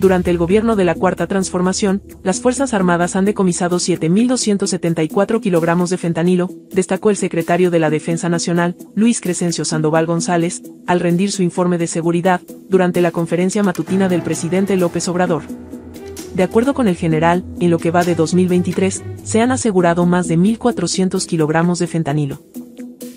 durante el gobierno de la Cuarta Transformación, las Fuerzas Armadas han decomisado 7.274 kilogramos de fentanilo, destacó el secretario de la Defensa Nacional, Luis Crescencio Sandoval González, al rendir su informe de seguridad, durante la conferencia matutina del presidente López Obrador. De acuerdo con el general, en lo que va de 2023, se han asegurado más de 1.400 kilogramos de fentanilo.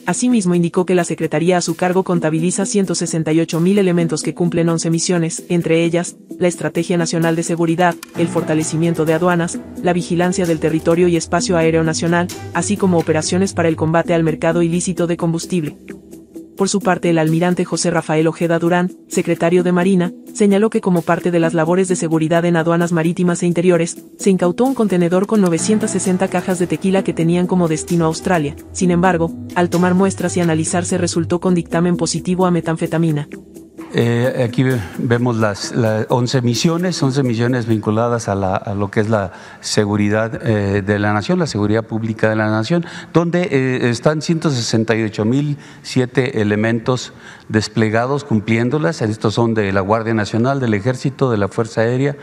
Asimismo indicó que la Secretaría a su cargo contabiliza 168.000 elementos que cumplen 11 misiones, entre ellas, la Estrategia Nacional de Seguridad, el fortalecimiento de aduanas, la vigilancia del territorio y espacio aéreo nacional, así como operaciones para el combate al mercado ilícito de combustible. Por su parte, el almirante José Rafael Ojeda Durán, secretario de Marina, señaló que como parte de las labores de seguridad en aduanas marítimas e interiores, se incautó un contenedor con 960 cajas de tequila que tenían como destino a Australia. Sin embargo, al tomar muestras y analizarse resultó con dictamen positivo a metanfetamina. Eh, aquí vemos las, las, 11 misiones, 11 misiones vinculadas a, lo que es la seguridad eh, de la nación, la seguridad pública de la nación, donde eh, están 168.007 elementos desplegados cumpliéndolas. Estos son de la Guardia Nacional, del Ejército, de la Fuerza Aérea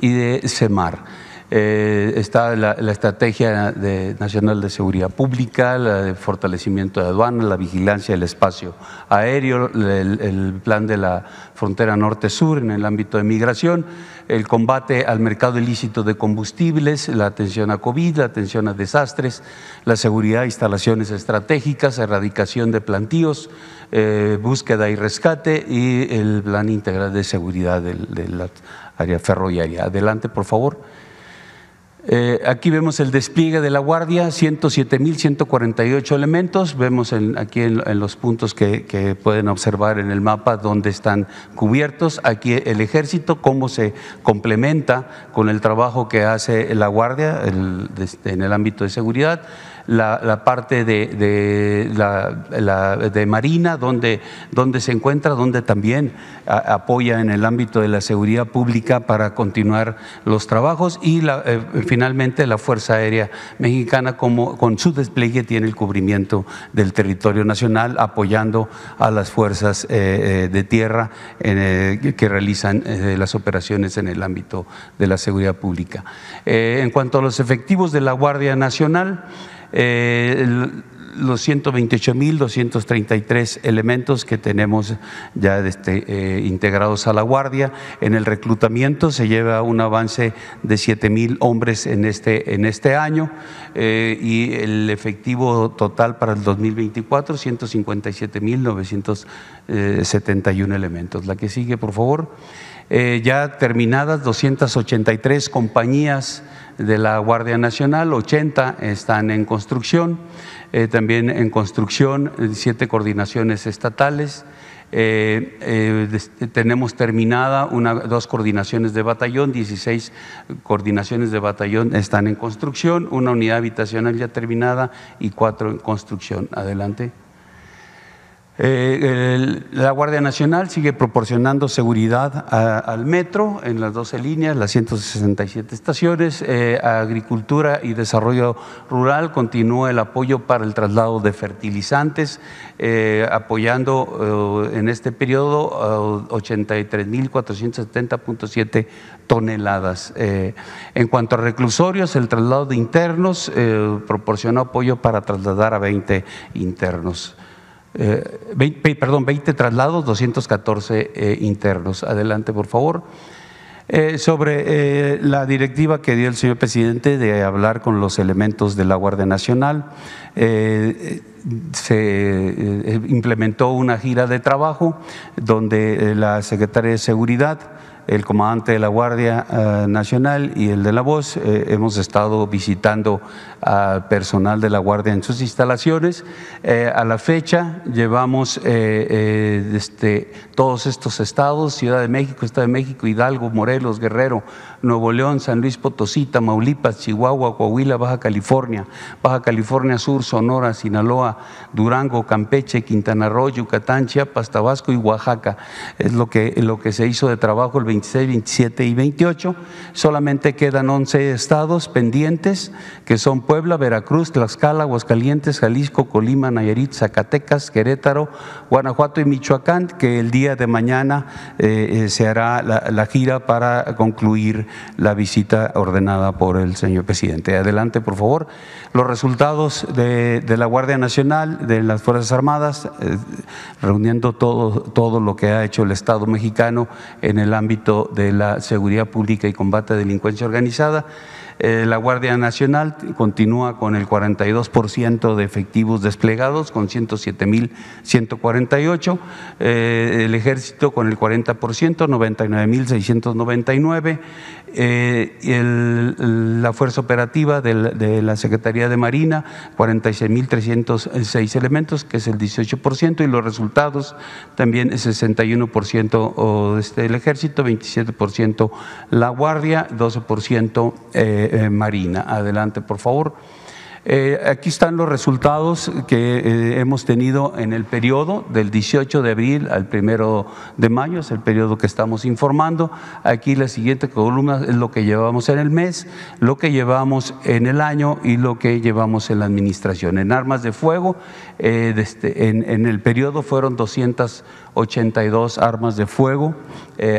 y de CEMAR. Eh, está la, Estrategia Nacional de Seguridad Pública, la de fortalecimiento de aduanas, la vigilancia del espacio aéreo, el, plan de la frontera norte-sur en el ámbito de migración, el combate al mercado ilícito de combustibles, la atención a COVID, la atención a desastres, la seguridad de instalaciones estratégicas, erradicación de plantíos, eh, búsqueda y rescate y el plan integral de seguridad de la área ferroviaria. Adelante, por favor. Eh, aquí vemos el despliegue de la Guardia, 107.148 elementos. Vemos aquí en, los puntos que, pueden observar en el mapa dónde están cubiertos. Aquí el ejército, cómo se complementa con el trabajo que hace la Guardia en el ámbito de seguridad la, parte de, la, de Marina, donde, donde, se encuentra, donde también apoya en el ámbito de la seguridad pública para continuar los trabajos y eh, finalmente la Fuerza Aérea Mexicana como, con su despliegue tiene el cubrimiento del territorio nacional apoyando a las fuerzas eh, eh, de tierra que realizan las operaciones en el ámbito de la seguridad pública. en cuanto a los efectivos de la Guardia Nacional, eh, los 128.233 elementos que tenemos ya este, eh, integrados a la Guardia. En el reclutamiento se lleva un avance de 7.000 hombres en este, en este año eh, y el efectivo total para el 2024, 157.971 elementos. La que sigue, por favor. Eh, ya terminadas 283 compañías de la Guardia Nacional, 80 están en construcción, eh, también en construcción siete coordinaciones estatales, eh, tenemos terminada una, dos coordinaciones de batallón, 16 coordinaciones de batallón están en construcción, una unidad habitacional ya terminada y cuatro en construcción. Adelante. Eh, la Guardia Nacional sigue proporcionando seguridad al metro en las 12 líneas, las 167 estaciones. Eh, agricultura y desarrollo rural continúa el apoyo para el traslado de fertilizantes, eh, apoyando en este periodo 83.470.7 toneladas. en cuanto a reclusorios, el traslado de internos proporcionó apoyo para trasladar a 20 internos. 20, eh, perdón, 20 traslados, 214 eh, internos. Adelante, por favor. Eh, sobre la directiva que dio el señor presidente de hablar con los elementos de la Guardia Nacional, se implementó una gira de trabajo donde la secretaria de Seguridad el comandante de la Guardia eh, Nacional y el de la Voz, eh, hemos estado visitando al personal de la Guardia en sus instalaciones. Eh, a la fecha llevamos este, todos estos estados, Ciudad de México, Estado de México, Hidalgo, Morelos, Guerrero, Nuevo León, San Luis Potosí, Tamaulipas, Chihuahua, Coahuila, Baja California, Baja California Sur, Sonora, Sinaloa, Durango, Campeche, Quintana Roo, Yucatán, Chiapas, Tabasco y Oaxaca. Es lo que, lo que se hizo de trabajo el 20 26, 27 y 28. Solamente quedan 11 estados pendientes, que son Puebla, Veracruz, Tlaxcala, Aguascalientes, Jalisco, Colima, Nayarit, Zacatecas, Querétaro, Guanajuato y Michoacán, que el día de mañana eh, eh, se hará la, gira para concluir la visita ordenada por el señor presidente. Adelante, por favor. Los resultados de, la Guardia Nacional, de las Fuerzas Armadas, eh, reuniendo todo, todo lo que ha hecho el Estado mexicano en el ámbito de la seguridad pública y combate a delincuencia organizada, eh, la Guardia Nacional continúa con el 42% de efectivos desplegados, con 107.148. Eh, el Ejército con el 40%, 99.699. Eh, el, la Fuerza Operativa de la, Secretaría de Marina, 46.306 elementos, que es el 18%, y los resultados también es 61% del Ejército, 27% la Guardia, 12% eh, eh, Marina. Adelante, por favor. Eh, aquí están los resultados que eh, hemos tenido en el periodo del 18 de abril al 1 de mayo, es el periodo que estamos informando. Aquí la siguiente columna es lo que llevamos en el mes, lo que llevamos en el año y lo que llevamos en la administración. En armas de fuego, este, en, el periodo fueron 282 armas de fuego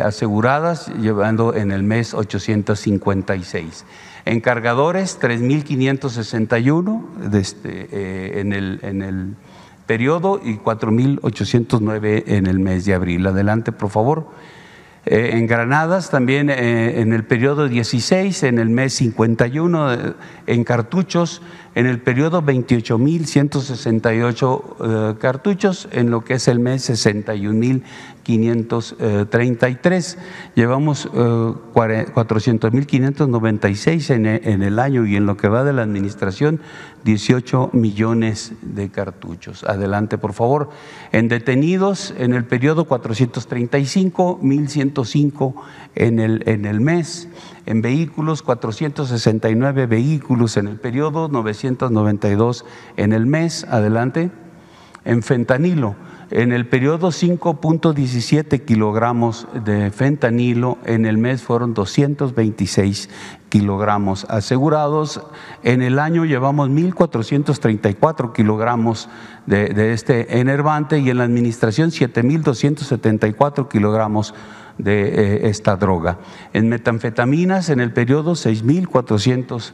aseguradas, llevando en el mes 856. En cargadores, 3.561 en, el, en el periodo y 4.809 en el mes de abril. Adelante, por favor. Eh, en Granadas también eh, en el periodo 16, en el mes 51, eh, en cartuchos en el periodo 28.168 eh, cartuchos, en lo que es el mes 61.533. Eh, Llevamos 400.596 eh, en, en el año y en lo que va de la administración, 18 millones de cartuchos. Adelante, por favor. En detenidos, en el periodo 435, en el, en el mes. En vehículos, 469 vehículos en el periodo, 900 en el mes. Adelante. En fentanilo, en el periodo 5.17 kilogramos de fentanilo, en el mes fueron 226 kilogramos asegurados. En el año llevamos 1.434 kilogramos de, este enervante y en la administración 7.274 kilogramos de eh, esta droga. En metanfetaminas, en el periodo 6.400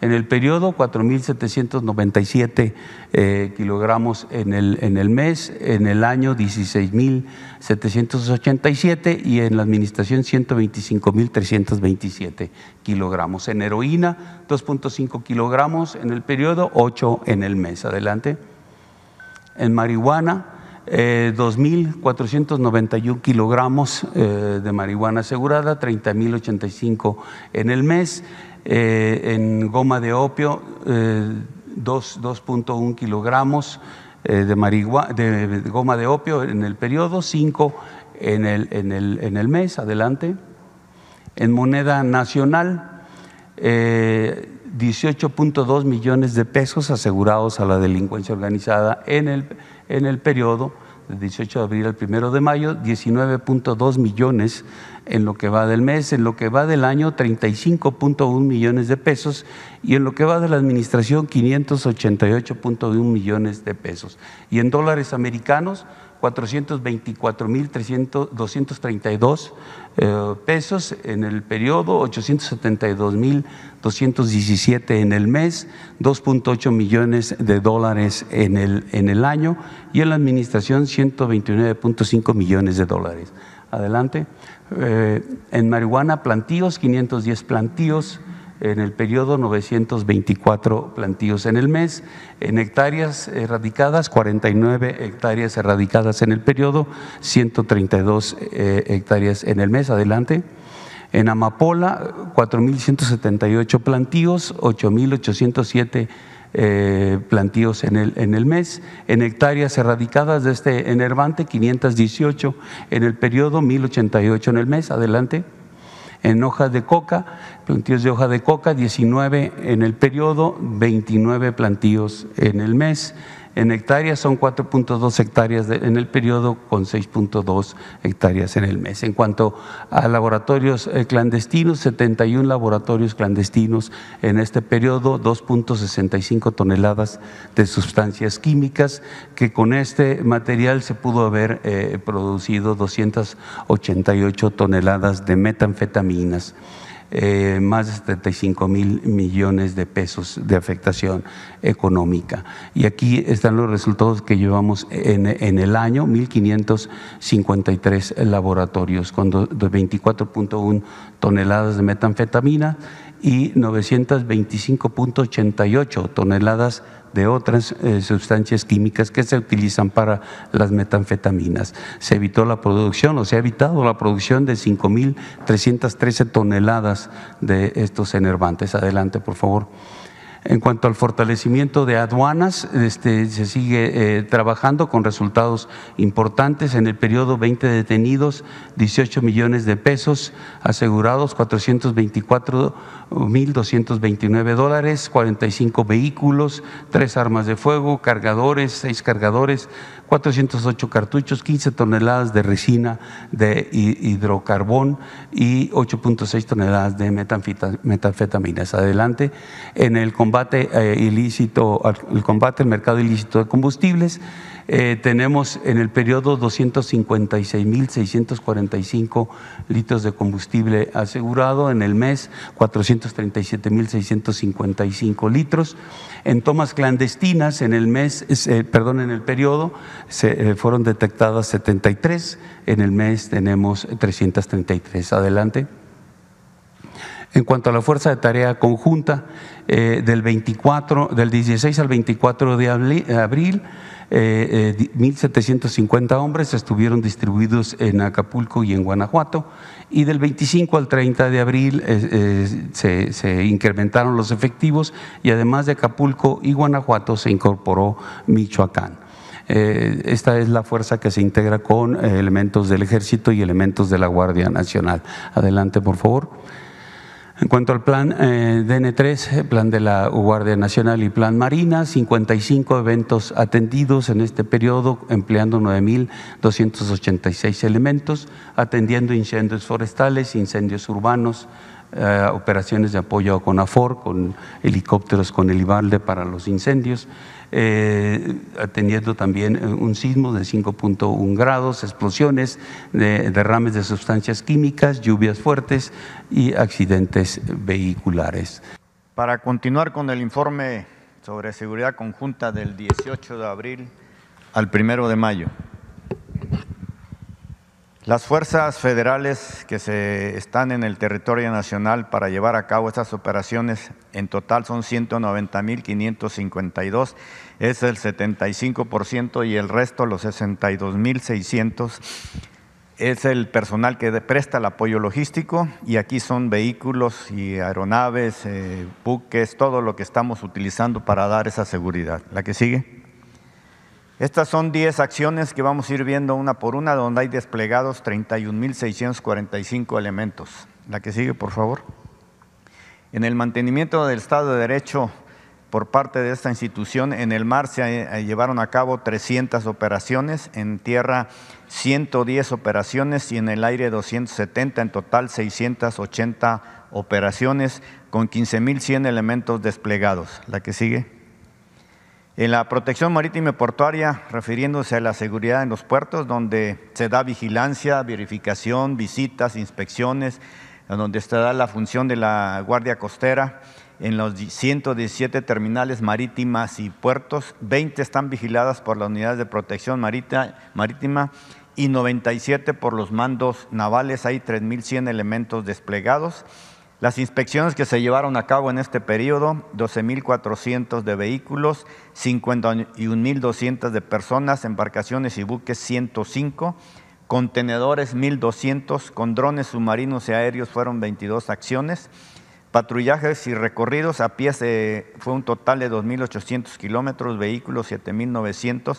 en el periodo, 4.797 eh, kilogramos en el, en el mes, en el año 16.787 y en la administración 125.327 kilogramos. En heroína, 2.5 kilogramos en el periodo, 8 en el mes. Adelante. En marihuana, 2.491 eh, kilogramos eh, de marihuana asegurada, 30.085 en el mes. Eh, en goma de opio, 2.1 eh, kilogramos eh, de, goma de opio en el periodo, 5 en el, mes, adelante. En moneda nacional, 18.2 millones de pesos asegurados a la delincuencia organizada en el periodo del 18 de abril al 1 de mayo, 19.2 millones en lo que va del mes, en lo que va del año 35.1 millones de pesos y en lo que va de la administración 588.1 millones de pesos. Y en dólares americanos 424.232 eh, pesos en el periodo, 872.217 en el mes, 2.8 millones de dólares en el, en el año y en la administración 129.5 millones de dólares. Adelante. Eh, en marihuana, plantíos, 510 plantíos en el periodo 924 plantíos en el mes, en hectáreas erradicadas 49 hectáreas erradicadas en el periodo, 132 eh, hectáreas en el mes, adelante. En amapola 4178 plantíos, 8807 eh, plantíos en el, en el mes, en hectáreas erradicadas de este enervante 518 en el periodo, 1088 en el mes, adelante en hojas de coca, plantíos de hoja de coca, 19 en el periodo, 29 plantíos en el mes en hectáreas son 4.2 hectáreas en el periodo con 6.2 hectáreas en el mes. En cuanto a laboratorios eh, clandestinos, 71 laboratorios clandestinos en este periodo, 2.65 toneladas de sustancias químicas, que con este material se pudo haber eh, producido 288 toneladas de metanfetaminas. Eh, más de 75 mil millones de pesos de afectación económica. Y aquí están los resultados que llevamos en, en el año, 1.553 laboratorios con 24.1 toneladas de metanfetamina y 925.88 toneladas de de otras eh, sustancias químicas que se utilizan para las metanfetaminas. Se evitó la producción o se ha evitado la producción de 5.313 toneladas de estos enervantes. Adelante, por favor. En cuanto al fortalecimiento de aduanas, este, se sigue eh, trabajando con resultados importantes. En el periodo 20 detenidos, 18 millones de pesos asegurados, 424 1.229 dólares, 45 vehículos, 3 armas de fuego, cargadores, 6 cargadores, 408 cartuchos, 15 toneladas de resina de hidrocarbón y 8.6 toneladas de metanfetaminas. Adelante, en el combate eh, ilícito, el combate al mercado ilícito de combustibles, eh, tenemos en el periodo 256.645 litros de combustible asegurado, en el mes 437.655 litros. En tomas clandestinas, en el mes, eh, perdón, en el periodo se, eh, fueron detectadas 73, en el mes tenemos 333. Adelante. En cuanto a la fuerza de tarea conjunta, del, 24, del 16 al 24 de abril, 1.750 eh, eh, hombres estuvieron distribuidos en Acapulco y en Guanajuato y del 25 al 30 de abril eh, se, incrementaron los efectivos y además de Acapulco y Guanajuato se incorporó Michoacán. Esta es la fuerza que se integra con elementos del ejército y elementos de la Guardia Nacional. Adelante, por favor. En cuanto al plan eh, DN3, plan de la Guardia Nacional y plan Marina, 55 eventos atendidos en este periodo, empleando 9.286 elementos, atendiendo incendios forestales, incendios urbanos, eh, operaciones de apoyo con AFOR, con helicópteros con el IBALDE para los incendios, eh, teniendo también eh, un sismo de 5.1 grados, explosiones, derrames de sustancias químicas, lluvias fuertes y accidentes vehiculares. Para continuar con el informe sobre seguridad conjunta del 18 de abril al 1 de mayo. Las fuerzas federales que se están en el territorio nacional para llevar a cabo estas operaciones en total son 190.552, es el 75% y el resto, los 62.600, es el personal que presta el apoyo logístico y aquí son vehículos y aeronaves, eh, buques, todo lo que estamos utilizando para dar esa seguridad. La que sigue. Estas son 10 acciones que vamos a ir viendo una por una, donde hay desplegados 31.645 elementos. La que sigue, por favor. En el mantenimiento del Estado de Derecho por parte de esta institución, en el mar se eh, llevaron a cabo 300 operaciones, en tierra 110 operaciones y en el aire 270, en total 680 operaciones con 15.100 elementos desplegados. La que sigue. En la protección marítima y portuaria, refiriéndose a la seguridad en los puertos, donde se da vigilancia, verificación, visitas, inspecciones, donde se da la función de la Guardia Costera, en los 117 terminales marítimas y puertos, 20 están vigiladas por las unidades de protección marítima y 97 por los mandos navales, hay 3.100 elementos desplegados. Las inspecciones que se llevaron a cabo en este periodo, 12.400 de vehículos, 51.200 de personas, embarcaciones y buques 105, contenedores 1.200, con drones submarinos y aéreos fueron 22 acciones, patrullajes y recorridos a pie fue un total de 2.800 kilómetros, vehículos 7.900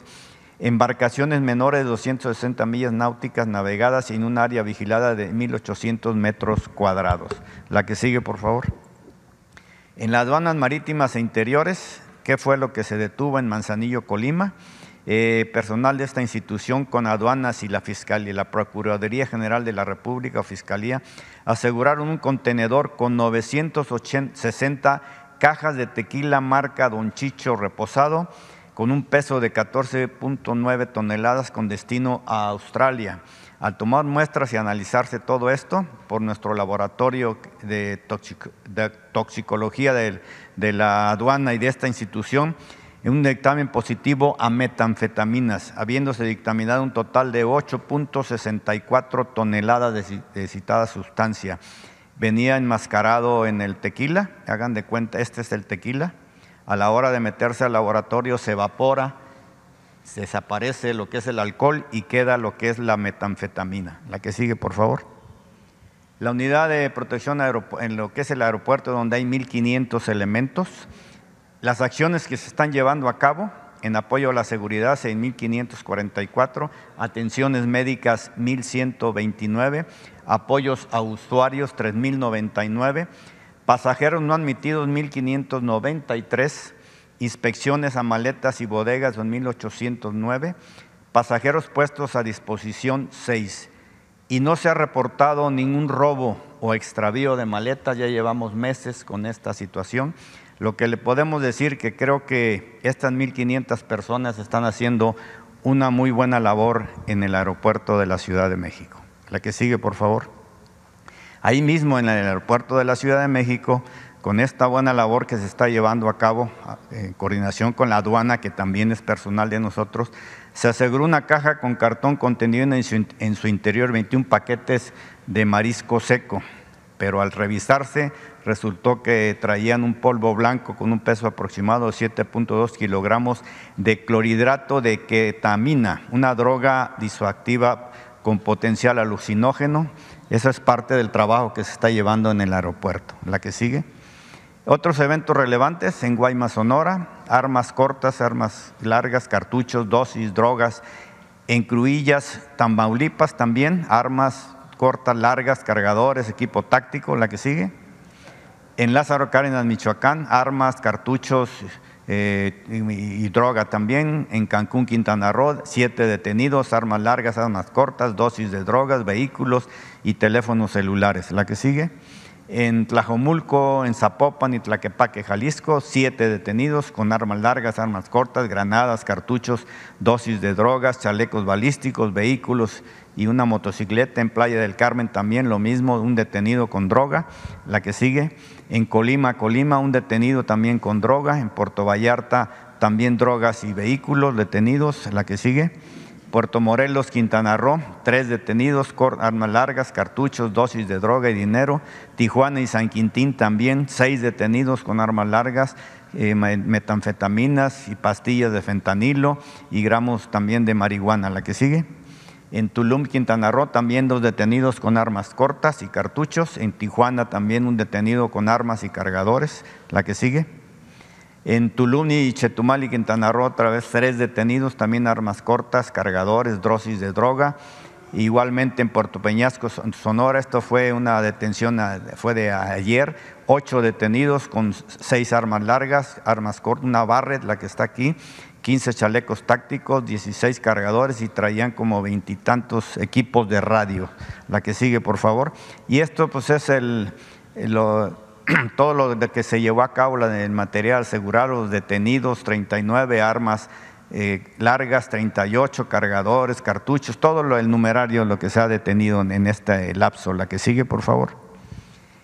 embarcaciones menores de 260 millas náuticas navegadas en un área vigilada de 1.800 metros cuadrados. La que sigue, por favor. En las aduanas marítimas e interiores, ¿qué fue lo que se detuvo en Manzanillo, Colima? Eh, personal de esta institución con aduanas y la Fiscalía, la Procuraduría General de la República o Fiscalía, aseguraron un contenedor con 960 cajas de tequila marca Don Chicho reposado, con un peso de 14.9 toneladas con destino a Australia. Al tomar muestras y analizarse todo esto por nuestro laboratorio de, toxicología de, la aduana y de esta institución, un dictamen positivo a metanfetaminas, habiéndose dictaminado un total de 8.64 toneladas de citada sustancia. Venía enmascarado en el tequila, hagan de cuenta, este es el tequila, a la hora de meterse al laboratorio se evapora, se desaparece lo que es el alcohol y queda lo que es la metanfetamina. La que sigue, por favor. La unidad de protección en lo que es el aeropuerto, donde hay 1.500 elementos. Las acciones que se están llevando a cabo en apoyo a la seguridad, 6.544, atenciones médicas, 1.129, apoyos a usuarios, 3.099 Pasajeros no admitidos 1593, inspecciones a maletas y bodegas 2809, pasajeros puestos a disposición 6. Y no se ha reportado ningún robo o extravío de maletas, ya llevamos meses con esta situación. Lo que le podemos decir que creo que estas 1500 personas están haciendo una muy buena labor en el aeropuerto de la Ciudad de México. La que sigue, por favor ahí mismo en el aeropuerto de la Ciudad de México, con esta buena labor que se está llevando a cabo ah, en coordinación con la aduana, que también es personal de nosotros, se aseguró una caja con cartón contenido en su, interior 21 paquetes de marisco seco, pero al revisarse resultó que traían un polvo blanco con un peso aproximado de 7.2 kilogramos de clorhidrato de ketamina, una droga disoactiva con potencial alucinógeno eso es parte del trabajo que se está llevando en el aeropuerto. La que sigue. Otros eventos relevantes en Guaymas, Sonora, armas cortas, armas largas, cartuchos, dosis, drogas. En Cruillas, Tambaulipas también, armas cortas, largas, cargadores, equipo táctico, la que sigue. En Lázaro Cárdenas, Michoacán, armas, cartuchos, eh, y, y, droga también. En Cancún, Quintana Roo, siete detenidos, armas largas, armas cortas, dosis de drogas, vehículos y teléfonos celulares. La que sigue. En Tlajomulco, en Zapopan y Tlaquepaque, Jalisco, siete detenidos con armas largas, armas cortas, granadas, cartuchos, dosis de drogas, chalecos balísticos, vehículos y una motocicleta. En Playa del Carmen también lo mismo, un detenido con droga. La que sigue en Colima, Colima, un detenido también con drogas, en Puerto Vallarta también drogas y vehículos detenidos, la que sigue. Puerto Morelos, Quintana Roo, tres detenidos, armas largas, cartuchos, dosis de droga y dinero. Tijuana y San Quintín también, seis detenidos con armas largas, eh, metanfetaminas y pastillas de fentanilo y gramos también de marihuana. La que sigue en Tulum, Quintana Roo, también dos detenidos con armas cortas y cartuchos. En Tijuana también un detenido con armas y cargadores. La que sigue. En Tulum y Chetumal y Quintana Roo, otra vez tres detenidos, también armas cortas, cargadores, dosis de droga. Igualmente en Puerto Peñasco, Sonora, esto fue una detención, fue de ayer, ocho detenidos con seis armas largas, armas cortas, una barret, la que está aquí, 15 chalecos tácticos, 16 cargadores y traían como veintitantos equipos de radio. La que sigue, por favor. Y esto pues es el, todo lo que se llevó a cabo, el material, asegurado, los detenidos, 39 armas eh, largas, 38 cargadores, cartuchos, todo lo, el numerario, lo que se ha detenido en, este lapso. La que sigue, por favor.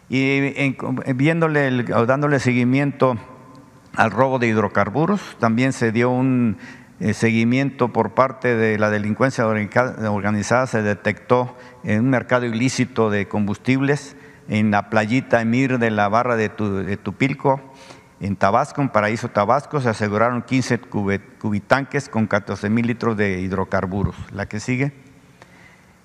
Y viéndole, dándole seguimiento al robo de hidrocarburos, también se dio un eh, seguimiento por parte de la delincuencia organizada, se detectó en un mercado ilícito de combustibles en la playita Emir de la barra de, Tupilco, en Tabasco, en Paraíso Tabasco, se aseguraron 15 cubitanques con 14 mil litros de hidrocarburos. La que sigue.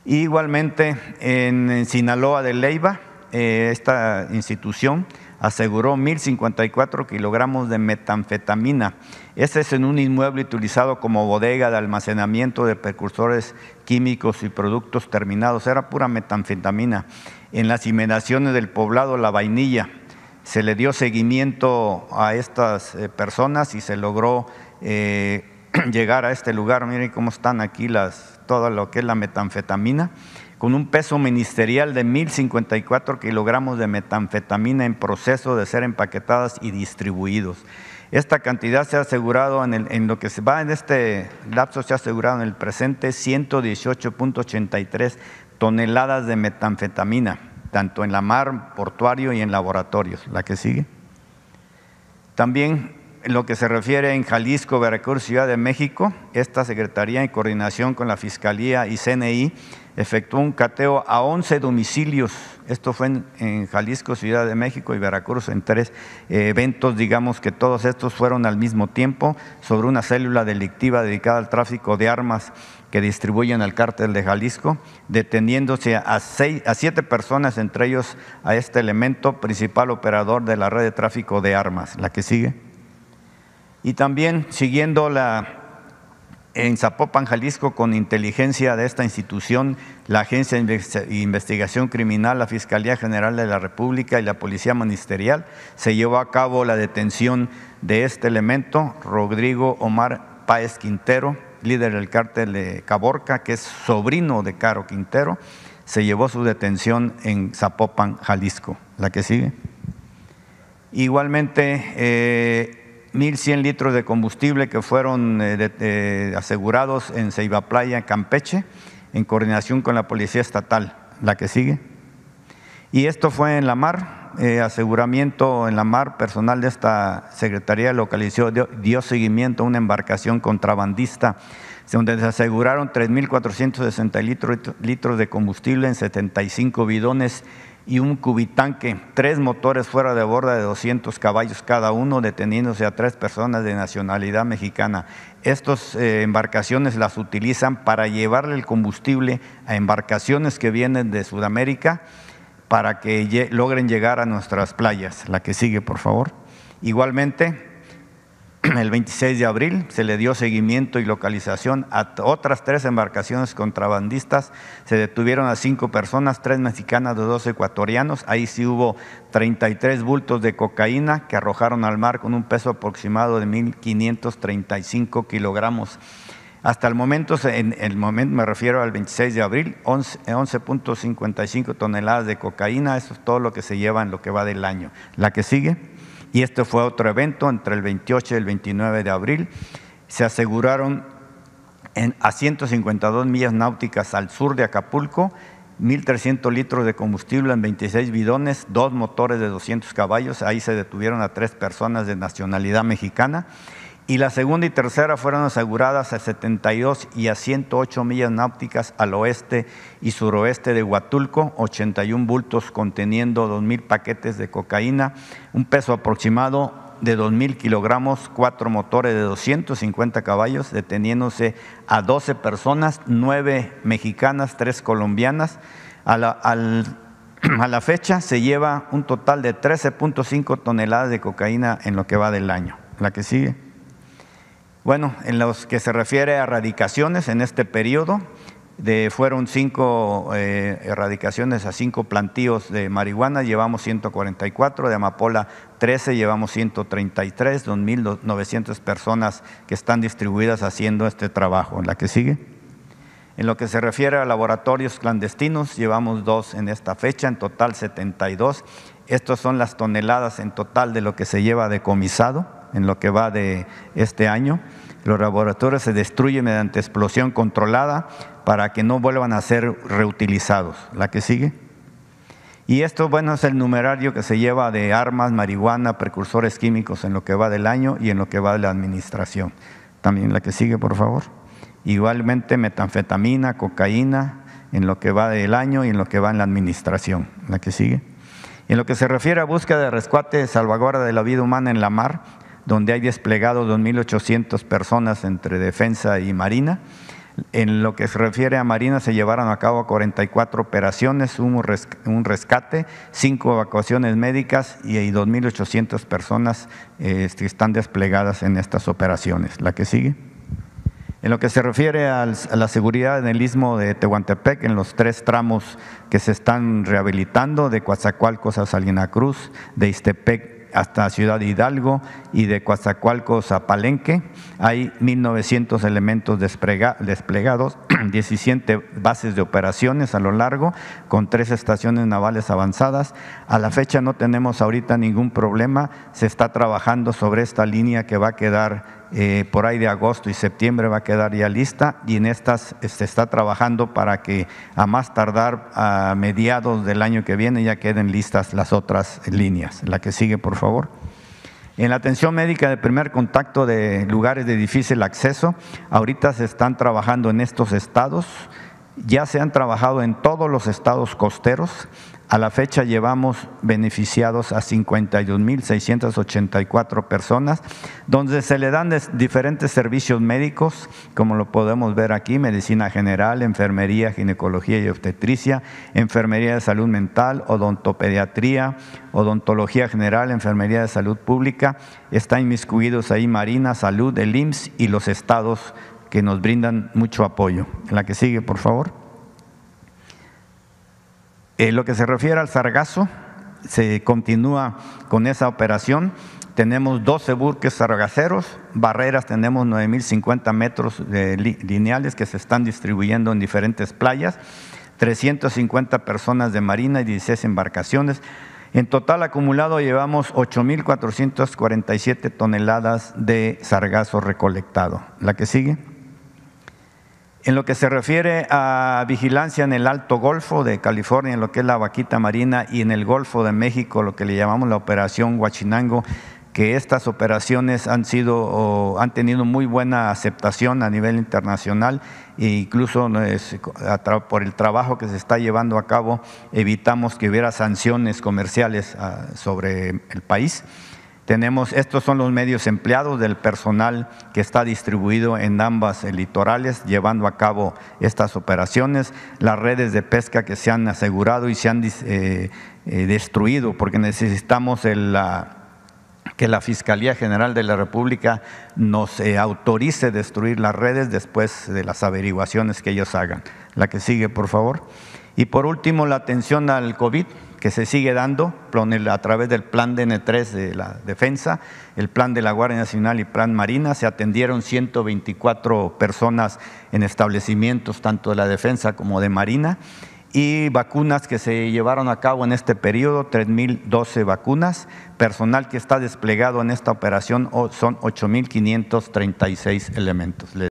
igualmente en, Sinaloa de Leiva, eh, esta institución aseguró 1.054 kilogramos de metanfetamina. Este es en un inmueble utilizado como bodega de almacenamiento de precursores químicos y productos terminados. Era pura metanfetamina. En las inmediaciones del poblado La Vainilla se le dio seguimiento a estas eh, personas y se logró eh, llegar a este lugar. Miren cómo están aquí las, todo lo que es la metanfetamina con un peso ministerial de 1.054 kilogramos de metanfetamina en proceso de ser empaquetadas y distribuidos. Esta cantidad se ha asegurado en, lo que se va en este lapso, se ha asegurado en el presente 118.83 toneladas de metanfetamina, tanto en la mar, portuario y en laboratorios. La que sigue. También en lo que se refiere en Jalisco, Veracruz, Ciudad de México, esta Secretaría en coordinación con la Fiscalía y CNI efectuó un cateo a 11 domicilios. Esto fue en, Jalisco, Ciudad de México y Veracruz, en tres eh, eventos, digamos que todos estos fueron al mismo tiempo, sobre una célula delictiva dedicada al tráfico de armas que distribuyen al cártel de Jalisco, deteniéndose a, seis, a siete personas, entre ellos a este elemento, principal operador de la red de tráfico de armas, la que sigue. Y también siguiendo la en Zapopan, Jalisco, con inteligencia de esta institución, la Agencia de Investigación Criminal, la Fiscalía General de la República y la Policía Ministerial, se llevó a cabo la detención de este elemento, Rodrigo Omar Páez Quintero, líder del cártel de Caborca, que es sobrino de Caro Quintero, se llevó su detención en Zapopan, Jalisco. La que sigue. Igualmente, eh, 1.100 litros de combustible que fueron eh, eh, asegurados en Ceiba Playa, Campeche, en coordinación con la Policía Estatal, la que sigue. Y esto fue en la mar, eh, aseguramiento en la mar, personal de esta Secretaría localizó, dio, seguimiento a una embarcación contrabandista donde se aseguraron 3.460 litros de combustible en 75 bidones y un cubitanque, tres motores fuera de borda de 200 caballos cada uno, deteniéndose a tres personas de nacionalidad mexicana. Estas eh, embarcaciones las utilizan para llevarle el combustible a embarcaciones que vienen de Sudamérica para que logren llegar a nuestras playas. La que sigue, por favor. Igualmente, el 26 de abril se le dio seguimiento y localización a otras tres embarcaciones contrabandistas. Se detuvieron a cinco personas, tres mexicanas de dos ecuatorianos. Ahí sí hubo 33 bultos de cocaína que arrojaron al mar con un peso aproximado de 1.535 kilogramos. Hasta el momento, en el momento me refiero al 26 de abril, 11.55 toneladas de cocaína. Eso es todo lo que se lleva en lo que va del año. La que sigue. Y este fue otro evento entre el 28 y el 29 de abril. Se aseguraron en, a 152 millas náuticas al sur de Acapulco 1.300 litros de combustible en 26 bidones, dos motores de 200 caballos. Ahí se detuvieron a tres personas de nacionalidad mexicana y la segunda y tercera fueron aseguradas a 72 y a 108 millas náuticas al oeste y suroeste de Huatulco, 81 bultos conteniendo 2.000 paquetes de cocaína, un peso aproximado de 2.000 kilogramos, cuatro motores de 250 caballos, deteniéndose a 12 personas, 9 mexicanas, 3 colombianas. A la, a la fecha se lleva un total de 13.5 toneladas de cocaína en lo que va del año. La que sigue. Bueno, en los que se refiere a erradicaciones en este periodo, fueron cinco eh, erradicaciones a cinco plantíos de marihuana, llevamos 144, de amapola 13, llevamos 133, 2.900 personas que están distribuidas haciendo este trabajo. ¿En la que sigue? En lo que se refiere a laboratorios clandestinos, llevamos dos en esta fecha, en total 72. Estas son las toneladas en total de lo que se lleva decomisado en lo que va de este año. Los laboratorios se destruyen mediante explosión controlada para que no vuelvan a ser reutilizados. La que sigue. Y esto, bueno, es el numerario que se lleva de armas, marihuana, precursores químicos en lo que va del año y en lo que va de la administración. También la que sigue, por favor. Igualmente metanfetamina, cocaína, en lo que va del año y en lo que va en la administración. La que sigue. En lo que se refiere a búsqueda de rescate, salvaguarda de la vida humana en la mar, donde hay desplegados 2.800 personas entre defensa y marina. En lo que se refiere a Marina, se llevaron a cabo 44 operaciones, un rescate, cinco evacuaciones médicas y 2.800 personas que este, están desplegadas en estas operaciones. La que sigue. En lo que se refiere a la seguridad en el istmo de Tehuantepec, en los tres tramos que se están rehabilitando, de Coatzacoalcos a Salina Cruz, de Istepec hasta Ciudad Hidalgo y de Coatzacoalcos a Palenque. Hay 1.900 elementos desplegados, 17 bases de operaciones a lo largo, con tres estaciones navales avanzadas. A la fecha no tenemos ahorita ningún problema, se está trabajando sobre esta línea que va a quedar eh, por ahí de agosto y septiembre va a quedar ya lista y en estas eh, se está trabajando para que a más tardar a mediados del año que viene ya queden listas las otras líneas. La que sigue, por favor. En la atención médica de primer contacto de lugares de difícil acceso, ahorita se están trabajando en estos estados, ya se han trabajado en todos los estados costeros, a la fecha llevamos beneficiados a 52.684 personas, donde se le dan diferentes servicios médicos, como lo podemos ver aquí, medicina general, enfermería, ginecología y obstetricia, enfermería de salud mental, odontopediatría, odontología general, enfermería de salud pública. está inmiscuidos ahí Marina, Salud, el IMSS y los estados que nos brindan mucho apoyo. La que sigue, por favor. Eh, lo que se refiere al sargazo, se continúa con esa operación. Tenemos 12 buques sargaceros, barreras tenemos 9.050 metros lineales que se están distribuyendo en diferentes playas, 350 personas de marina y 16 embarcaciones. En total acumulado llevamos 8.447 toneladas de sargazo recolectado. ¿La que sigue? En lo que se refiere a vigilancia en el Alto Golfo de California, en lo que es la vaquita marina y en el Golfo de México, lo que le llamamos la operación Huachinango, que estas operaciones han sido han tenido muy buena aceptación a nivel internacional e incluso pues, por el trabajo que se está llevando a cabo evitamos que hubiera sanciones comerciales ah, sobre el país. Tenemos, estos son los medios empleados del personal que está distribuido en ambas litorales llevando a cabo estas operaciones, las redes de pesca que se han asegurado y se han eh, eh, destruido, porque necesitamos que la Fiscalía General de la República nos eh, autorice destruir las redes después de las averiguaciones que ellos hagan. La que sigue, por favor. Y por último, la atención al COVID que se sigue dando a través del plan DN3 de la defensa, el plan de la Guardia Nacional y plan Marina. Se atendieron 124 personas en establecimientos tanto de la defensa como de Marina y vacunas que se llevaron a cabo en este periodo, 3.012 vacunas. Personal que está desplegado en esta operación oh, son 8.536 elementos.